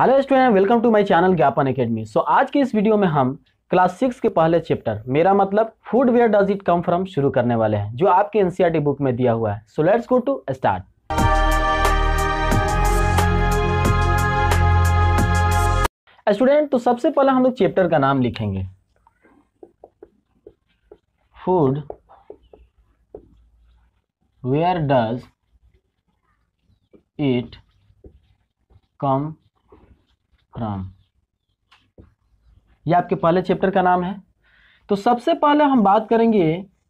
Hello student welcome to my channel Gyapan academy so आज के इस वीडियो में हम क्लास सिक्स के पहले चैप्टर मेरा मतलब food where does it come from शुरू करने वाले हैं जो आपके एनसीईआरटी बुक e में दिया हुआ है so let's go to start student तो सबसे पहले हम लोग चैप्टर का नाम लिखेंगे food where does it come from यह आपके पहले चैप्टर का नाम है तो सबसे पहले हम बात करेंगे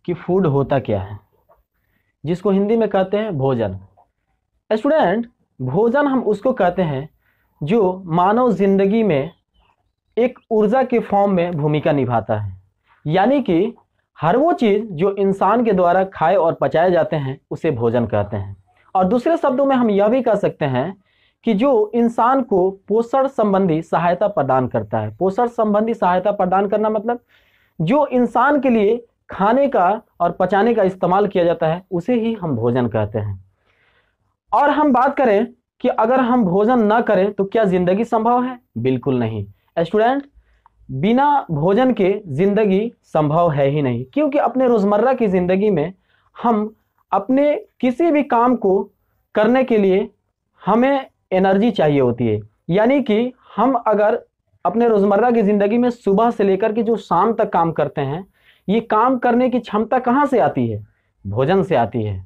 कि फूड होता क्या है जिसको हिंदी में कहते हैं भोजन स्टूडेंट भोजन हम उसको कहते हैं जो मानव जिंदगी में एक ऊर्जा के फॉर्म में भूमिका निभाता है यानी कि हर वो चीज़ जो इंसान के द्वारा खाए और पचाए जाते हैं उसे भोजन कहते हैं और दूसरे शब्दों में हम यह भी कह सकते हैं कि जो इंसान को पोषण संबंधी सहायता प्रदान करता है पोषण संबंधी सहायता प्रदान करना मतलब जो इंसान के लिए खाने का और पचाने का इस्तेमाल किया जाता है उसे ही हम भोजन कहते हैं और हम बात करें कि अगर हम भोजन ना करें तो क्या जिंदगी संभव है बिल्कुल नहीं स्टूडेंट बिना भोजन के जिंदगी संभव है ही नहीं क्योंकि अपने रोजमर्रा की जिंदगी में हम अपने किसी भी काम को करने के लिए हमें एनर्जी चाहिए होती है यानी कि हम अगर अपने रोज़मर्रा की ज़िंदगी में सुबह से लेकर के जो शाम तक काम करते हैं ये काम करने की क्षमता कहाँ से आती है भोजन से आती है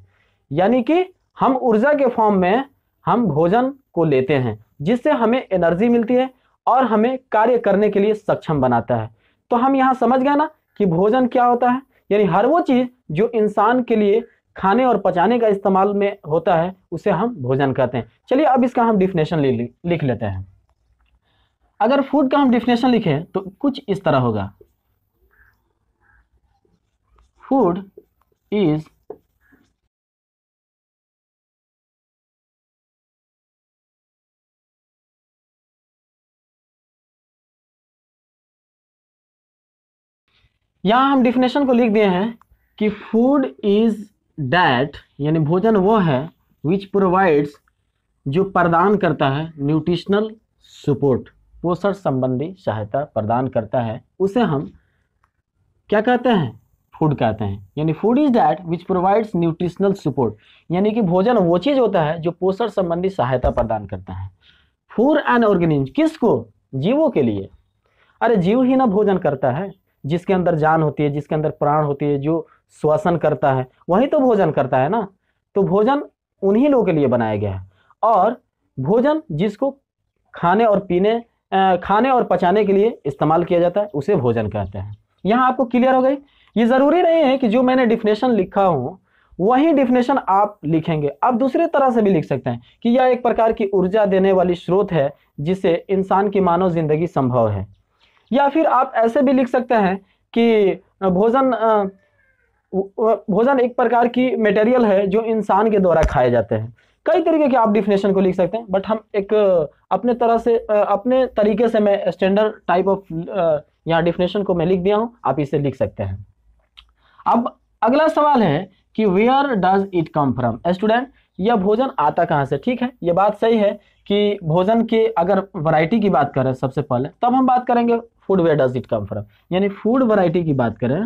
यानी कि हम ऊर्जा के फॉर्म में हम भोजन को लेते हैं जिससे हमें एनर्जी मिलती है और हमें कार्य करने के लिए सक्षम बनाता है तो हम यहाँ समझ गए ना कि भोजन क्या होता है यानी हर वो चीज़ जो इंसान के लिए खाने और पचाने का इस्तेमाल में होता है उसे हम भोजन कहते हैं चलिए अब इसका हम डिफिनेशन लिख लेते हैं अगर फूड का हम डिफिनेशन लिखें तो कुछ इस तरह होगा फूड इज यहां हम डिफिनेशन को लिख दिए हैं कि फूड इज डैट यानी भोजन वो है विच प्रोवाइड्स जो प्रदान करता है न्यूट्रिशनल सपोर्ट पोषण संबंधी सहायता प्रदान करता है उसे हम क्या कहते हैं फूड कहते हैं यानी food is that which provides nutritional support यानी कि भोजन वो चीज़ होता है जो पोषण संबंधी सहायता प्रदान करता है फूड एंड किस किसको जीवों के लिए अरे जीव ही ना भोजन करता है जिसके हाँ। अंदर जान होती है जिसके अंदर प्राण होती है जो श्वसन करता है वही तो भोजन करता है ना तो भोजन उन्हीं लोगों के लिए बनाया गया है और भोजन जिसको खाने और पीने खाने और पचाने के लिए इस्तेमाल किया जाता है उसे भोजन कहते हैं यहाँ आपको क्लियर हो गई ये ज़रूरी नहीं है कि जो मैंने डिफिनेशन लिखा हूँ वही डिफिनेशन आप लिखेंगे आप दूसरे तरह से भी लिख सकते हैं कि यह एक प्रकार की ऊर्जा देने वाली स्रोत है जिसे इंसान की मानव जिंदगी संभव है या फिर आप ऐसे भी लिख सकते हैं कि भोजन भोजन एक प्रकार की मटेरियल है जो इंसान के द्वारा खाए जाते हैं कई तरीके के आप डिफिनेशन को लिख सकते हैं बट हम एक अपने तरह से अपने तरीके से मैं स्टैंडर्ड टाइप ऑफ यहाँ डिफिनेशन को मैं लिख दिया हूँ आप इसे लिख सकते हैं अब अगला सवाल है कि where does it come from student यह भोजन आता कहाँ से ठीक है ये बात सही है कि भोजन के अगर वैरायटी की बात करें सबसे पहले तब हम बात करेंगे food where does it come from यानी फूड वैरायटी की बात करें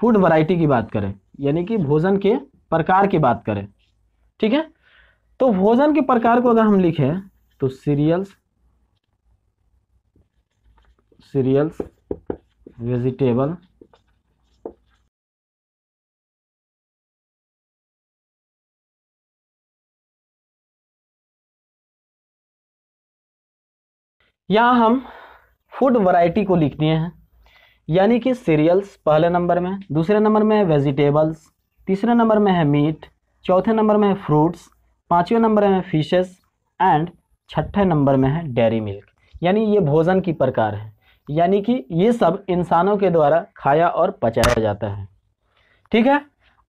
फूड वैरायटी की बात करें यानी कि भोजन के प्रकार की बात करें ठीक है तो भोजन के प्रकार को अगर हम लिखें तो सीरियल्स सीरियल्स वेजिटेबल यहाँ हम फूड वैरायटी को लिख दिए हैं यानी कि सीरियल्स पहले नंबर में दूसरे नंबर में है वेजिटेबल्स तीसरे नंबर में है मीट चौथे नंबर में है फ्रूट्स पाँचवें नंबर में फिशेस एंड छठे नंबर में है डेयरी मिल्क यानी ये भोजन की प्रकार है यानी कि ये सब इंसानों के द्वारा खाया और पचाया जाता है ठीक है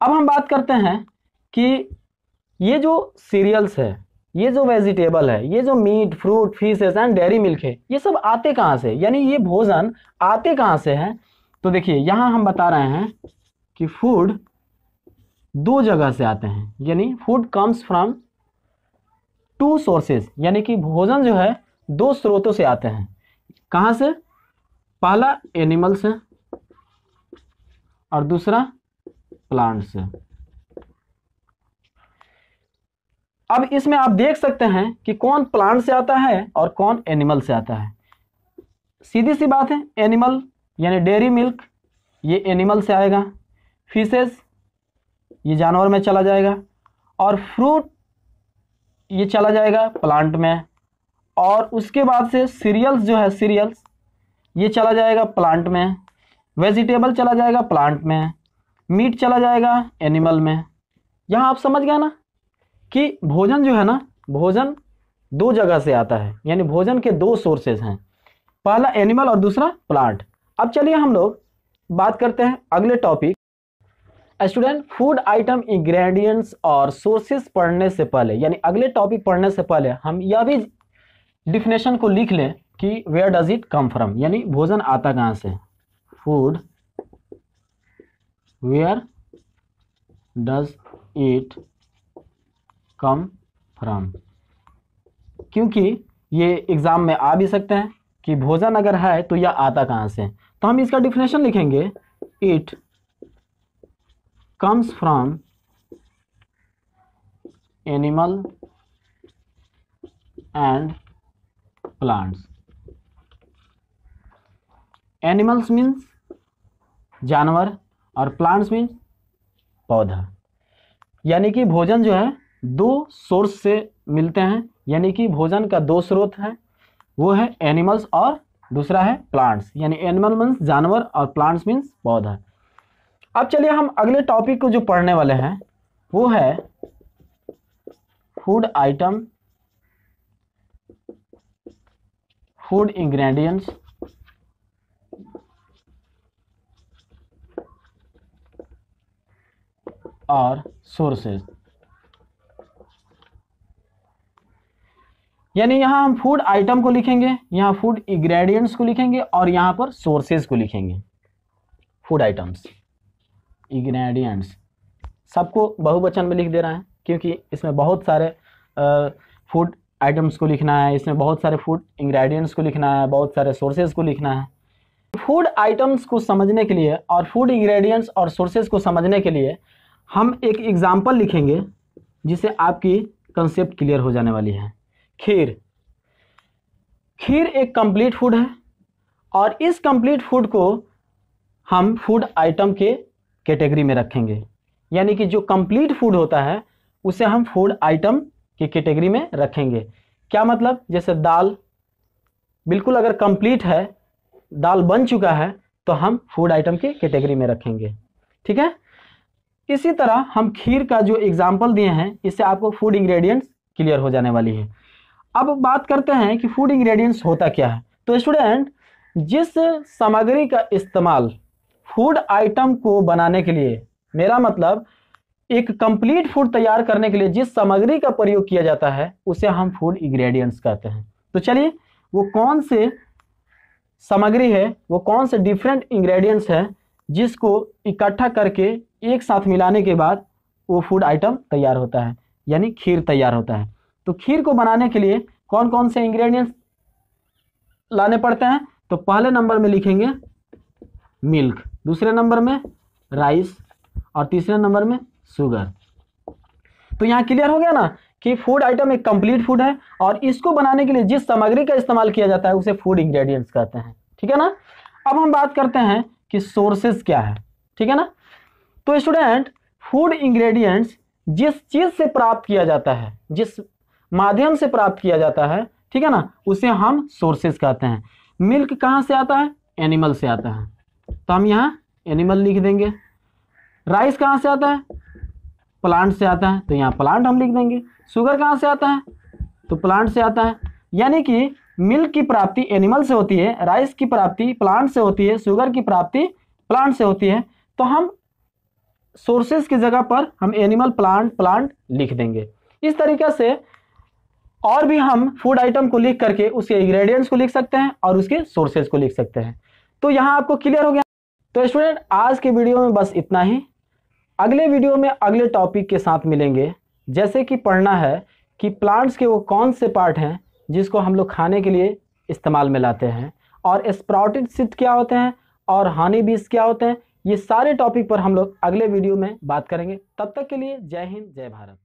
अब हम बात करते हैं कि ये जो सीरियल्स है ये जो वेजिटेबल है ये जो meat fruit fishes and dairy milk है ये सब आते कहाँ से यानी ये भोजन आते कहाँ से है तो देखिए यहाँ हम बता रहे हैं कि फूड दो जगह से आते हैं यानी food comes from two sources यानी कि भोजन जो है दो स्रोतों से आते हैं कहाँ से पहला एनिमल से और दूसरा प्लांट से अब इसमें आप देख सकते हैं कि कौन प्लांट से आता है और कौन एनिमल से आता है सीधी सी बात है एनिमल यानी डेयरी मिल्क ये एनिमल से आएगा फिशेस ये जानवर में चला जाएगा और फ्रूट ये चला जाएगा प्लांट में और उसके बाद से सीरियल्स जो है सीरियल्स ये चला जाएगा प्लांट में वेजिटेबल चला जाएगा प्लांट में मीट चला जाएगा एनिमल में यहाँ आप समझ गए ना कि भोजन जो है ना भोजन दो जगह से आता है यानी भोजन के दो सोर्सेज हैं पहला एनिमल और दूसरा प्लांट अब चलिए हम लोग बात करते हैं अगले topic student food item ingredients और सोर्सेज पढ़ने से पहले यानी अगले टॉपिक पढ़ने से पहले हम यह भी डिफिनेशन को लिख लें कि where does it come from यानी भोजन आता कहाँ से food where does it come from क्योंकि ये एग्ज़ाम में आ भी सकते हैं कि भोजन अगर है तो यह आता कहां से तो हम इसका डिफिनेशन लिखेंगे it comes from animal and plants animals means जानवर और प्लांट्स मीन्स पौधा यानी कि भोजन जो है दो सोर्स से मिलते हैं यानी कि भोजन का दो स्रोत है वो है एनिमल्स और दूसरा है प्लांट्स यानी एनिमल मीन्स जानवर और प्लांट्स मीन्स पौधा अब चलिए हम अगले टॉपिक को जो पढ़ने वाले हैं वो है फूड आइटम फूड इंग्रेडिएंट्स और सोर्सेज यानी यहाँ हम फूड आइटम को लिखेंगे यहाँ फूड इग्रेडियंट्स को लिखेंगे और यहाँ पर सोर्सेज को लिखेंगे फूड आइटम्स इग्रेडियंट्स सबको बहुवचन में लिख दे रहा है क्योंकि इसमें बहुत सारे फूड आइटम्स को लिखना है इसमें बहुत सारे फूड इंग्रेडिएंट्स को लिखना है बहुत सारे सोर्सेज को लिखना है फूड आइटम्स को समझने के लिए और फूड इंग्रेडिएंट्स और सोर्सेज को समझने के लिए हम एक एग्ज़ाम्पल लिखेंगे जिससे आपकी कंसेप्ट क्लियर हो जाने वाली है खीर खीर एक कंप्लीट फूड है और इस कंप्लीट फूड को हम फूड आइटम के कैटेगरी में रखेंगे यानी कि जो कंप्लीट फूड होता है उसे हम फूड आइटम की कैटेगरी में रखेंगे क्या मतलब जैसे दाल बिल्कुल अगर कंप्लीट है दाल बन चुका है तो हम फूड आइटम के कैटेगरी में रखेंगे ठीक है इसी तरह हम खीर का जो एग्जाम्पल दिए हैं इससे आपको फूड इंग्रेडिएंट्स क्लियर हो जाने वाली है अब बात करते हैं कि फूड इंग्रेडिएंट्स होता क्या है तो स्टूडेंट जिस सामग्री का इस्तेमाल फूड आइटम को बनाने के लिए मेरा मतलब एक कंप्लीट फूड तैयार करने के लिए जिस सामग्री का प्रयोग किया जाता है उसे हम फूड इंग्रेडिएंट्स कहते हैं तो चलिए वो कौन से सामग्री है वो कौन से डिफरेंट इंग्रेडिएंट्स हैं जिसको इकट्ठा करके एक साथ मिलाने के बाद वो फूड आइटम तैयार होता है यानी खीर तैयार होता है तो खीर को बनाने के लिए कौन कौन से इंग्रेडिएंट्स लाने पड़ते हैं तो पहले नंबर में लिखेंगे मिल्क दूसरे नंबर में राइस और तीसरे नंबर में शुगर तो यहाँ क्लियर हो गया ना कि फूड आइटम एक कंप्लीट फूड है और इसको बनाने के लिए जिस सामग्री का इस्तेमाल किया जाता है उसे फूड इंग्रेडिएंट्स कहते हैं ठीक है ना अब हम बात करते हैं कि सोर्सेस क्या है ठीक है ना तो स्टूडेंट फूड इंग्रेडिएंट्स जिस चीज़ से प्राप्त किया जाता है जिस माध्यम से प्राप्त किया जाता है ठीक है ना उसे हम सोर्सेस कहते हैं मिल्क कहाँ से आता है एनिमल से आता है तो हम यहाँ एनिमल लिख देंगे राइस कहाँ से आता है प्लांट से आता है तो यहाँ प्लांट हम लिख देंगे शुगर कहाँ से आता है तो प्लांट से आता है यानी कि मिल्क की प्राप्ति एनिमल से होती है राइस की प्राप्ति प्लांट से होती है शुगर की प्राप्ति प्लांट से होती है तो हम सोर्सेस की जगह पर हम एनिमल प्लांट प्लांट लिख देंगे इस तरीके से और भी हम फूड आइटम को लिख करके उसके इंग्रेडिएंट्स को लिख सकते हैं और उसके सोर्सेज को लिख सकते हैं तो यहाँ आपको क्लियर हो गया तो स्टूडेंट आज के वीडियो में बस इतना ही अगले वीडियो में अगले टॉपिक के साथ मिलेंगे जैसे कि पढ़ना है कि प्लांट्स के वो कौन से पार्ट हैं जिसको हम लोग खाने के लिए इस्तेमाल में लाते हैं और स्प्राउटेड सिद्ध क्या होते हैं और हानि बीज क्या होते हैं ये सारे टॉपिक पर हम लोग अगले वीडियो में बात करेंगे तब तक के लिए जय हिंद जय भारत